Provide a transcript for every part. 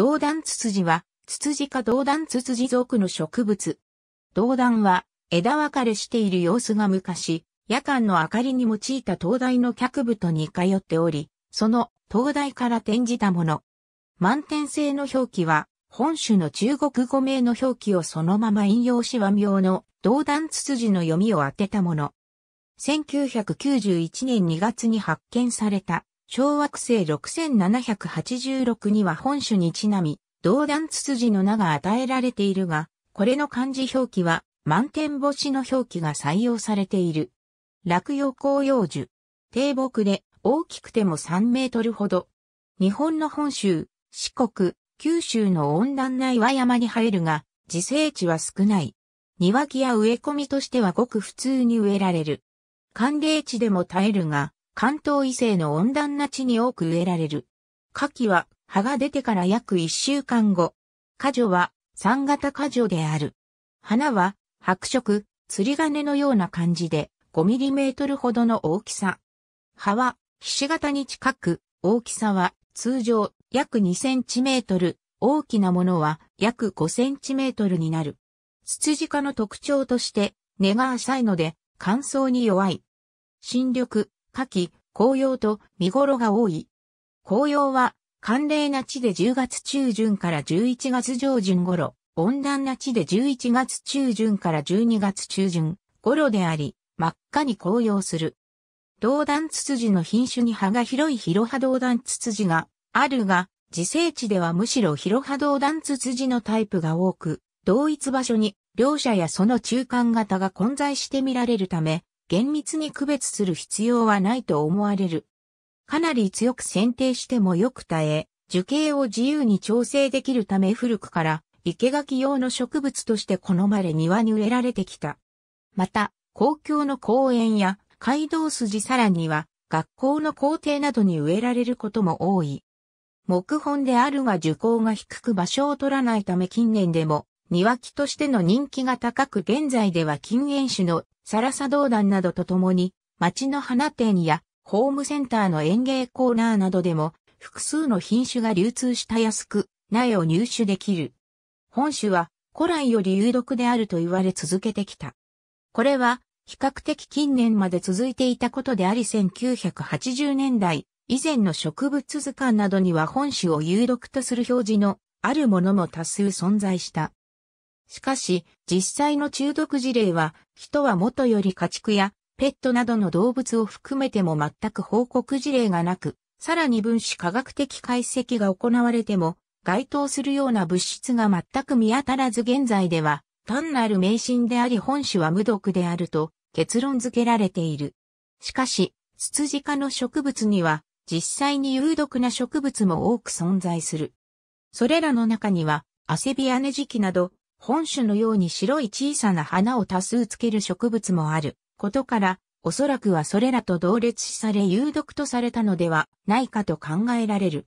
銅弾ツツジは、ツツジ科銅弾ツツジ属の植物。銅弾は、枝分かれしている様子が昔、夜間の明かりに用いた灯台の脚部と似通っており、その灯台から転じたもの。満点性の表記は、本種の中国語名の表記をそのまま引用し和名の銅弾ツツジの読みを当てたもの。1991年2月に発見された小惑星6786には本種にちなみ、道断筒ツの名が与えられているが、これの漢字表記は満天星の表記が採用されている。落葉紅葉樹。低木で大きくても3メートルほど。日本の本州、四国、九州の温暖な岩山に生えるが、自生地は少ない。庭木や植え込みとしてはごく普通に植えられる。寒冷地でも耐えるが、関東以西の温暖な地に多く植えられる。夏季は葉が出てから約1週間後。花女は三型花女である。花は白色、釣り金のような感じで5トルほどの大きさ。葉はひし形に近く、大きさは通常約2トル、大きなものは約5トルになる。ツツジ科の特徴として根が浅いので乾燥に弱い。新緑、夏季、紅葉と見頃が多い。紅葉は寒冷な地で10月中旬から11月上旬頃、温暖な地で11月中旬から12月中旬頃であり、真っ赤に紅葉する。道断ツツジの品種に葉が広い広葉道断ツツジがあるが、自生地ではむしろ広葉道断ツツジのタイプが多く、同一場所に両者やその中間型が混在して見られるため、厳密に区別する必要はないと思われる。かなり強く選定してもよく耐え、樹形を自由に調整できるため古くから生垣用の植物として好まれ庭に植えられてきた。また、公共の公園や街道筋さらには学校の校庭などに植えられることも多い。木本であるが樹高が低く場所を取らないため近年でも庭木としての人気が高く現在では禁煙種のサラサ道団などと共に、町の花店やホームセンターの園芸コーナーなどでも、複数の品種が流通した安く、苗を入手できる。本種は古来より有毒であると言われ続けてきた。これは比較的近年まで続いていたことであり1980年代以前の植物図鑑などには本種を有毒とする表示のあるものも多数存在した。しかし、実際の中毒事例は、人は元より家畜やペットなどの動物を含めても全く報告事例がなく、さらに分子科学的解析が行われても、該当するような物質が全く見当たらず現在では、単なる迷信であり本種は無毒であると結論付けられている。しかし、ツツジ科の植物には、実際に有毒な植物も多く存在する。それらの中には、アセビアネジキなど、本種のように白い小さな花を多数つける植物もあることから、おそらくはそれらと同列視され有毒とされたのではないかと考えられる。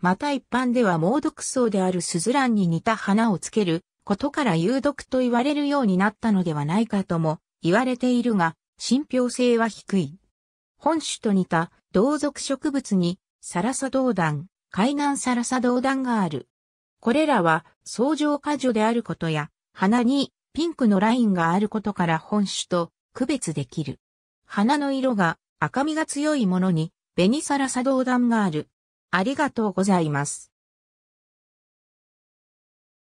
また一般では猛毒草であるスズランに似た花をつけることから有毒と言われるようになったのではないかとも言われているが、信憑性は低い。本種と似た同族植物にサラサドウダン、海南サラサドウダンがある。これらは相乗果樹であることや、花にピンクのラインがあることから本種と区別できる。花の色が赤みが強いものに、紅サラサドウダンがある。ありがとうございます。